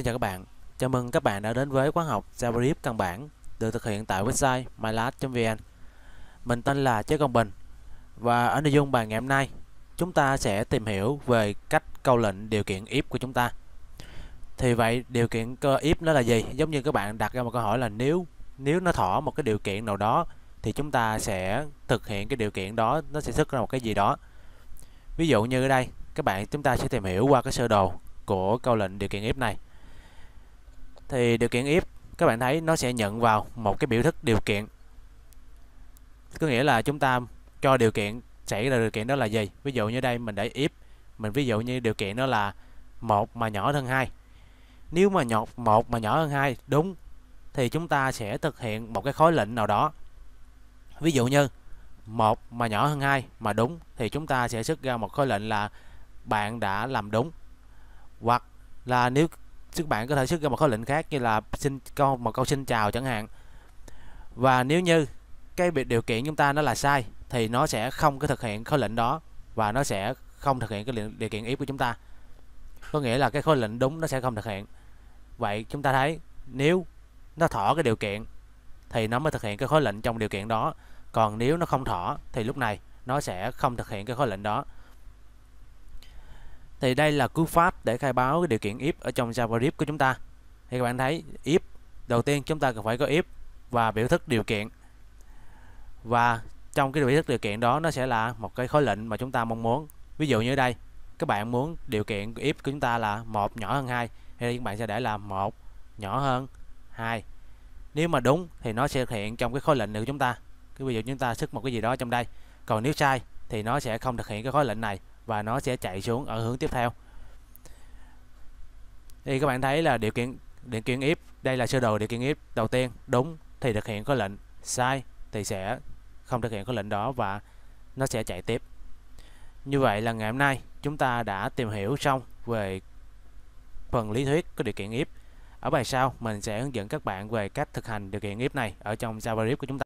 Xin chào các bạn, chào mừng các bạn đã đến với khóa học JavaScript căn bản được thực hiện tại website mylat.vn Mình tên là Chế Công Bình và ở nội dung bài ngày hôm nay chúng ta sẽ tìm hiểu về cách câu lệnh điều kiện if của chúng ta Thì vậy điều kiện cơ if nó là gì? Giống như các bạn đặt ra một câu hỏi là nếu nếu nó thỏa một cái điều kiện nào đó thì chúng ta sẽ thực hiện cái điều kiện đó nó sẽ xuất ra một cái gì đó Ví dụ như ở đây các bạn chúng ta sẽ tìm hiểu qua cái sơ đồ của câu lệnh điều kiện if này thì điều kiện if các bạn thấy nó sẽ nhận vào một cái biểu thức điều kiện có nghĩa là chúng ta cho điều kiện xảy ra điều kiện đó là gì ví dụ như đây mình để if mình ví dụ như điều kiện đó là một mà nhỏ hơn hai nếu mà nhọt một mà nhỏ hơn hai đúng thì chúng ta sẽ thực hiện một cái khối lệnh nào đó ví dụ như một mà nhỏ hơn hai mà đúng thì chúng ta sẽ xuất ra một khối lệnh là bạn đã làm đúng hoặc là nếu các bạn có thể xuất ra một khẩu lệnh khác như là xin câu một câu xin chào chẳng hạn và nếu như cái điều kiện chúng ta nó là sai thì nó sẽ không có thực hiện khẩu lệnh đó và nó sẽ không thực hiện cái điều kiện ý của chúng ta có nghĩa là cái khẩu lệnh đúng nó sẽ không thực hiện vậy chúng ta thấy nếu nó thỏa cái điều kiện thì nó mới thực hiện cái khối lệnh trong điều kiện đó còn nếu nó không thỏa thì lúc này nó sẽ không thực hiện cái khối lệnh đó thì đây là cú pháp để khai báo cái điều kiện if ở trong Java JavaScript của chúng ta thì các bạn thấy if đầu tiên chúng ta cần phải có if và biểu thức điều kiện và trong cái biểu thức điều kiện đó nó sẽ là một cái khối lệnh mà chúng ta mong muốn ví dụ như đây các bạn muốn điều kiện if của chúng ta là một nhỏ hơn hai thì các bạn sẽ để là một nhỏ hơn hai nếu mà đúng thì nó sẽ thực hiện trong cái khối lệnh của chúng ta cái ví dụ chúng ta xuất một cái gì đó trong đây còn nếu sai thì nó sẽ không thực hiện cái khối lệnh này và nó sẽ chạy xuống ở hướng tiếp theo thì các bạn thấy là điều kiện điều kiện if đây là sơ đồ điều kiện if đầu tiên đúng thì thực hiện có lệnh sai thì sẽ không thực hiện có lệnh đó và nó sẽ chạy tiếp như vậy là ngày hôm nay chúng ta đã tìm hiểu xong về phần lý thuyết của điều kiện if ở bài sau mình sẽ hướng dẫn các bạn về cách thực hành điều kiện if này ở trong JavaScript của chúng ta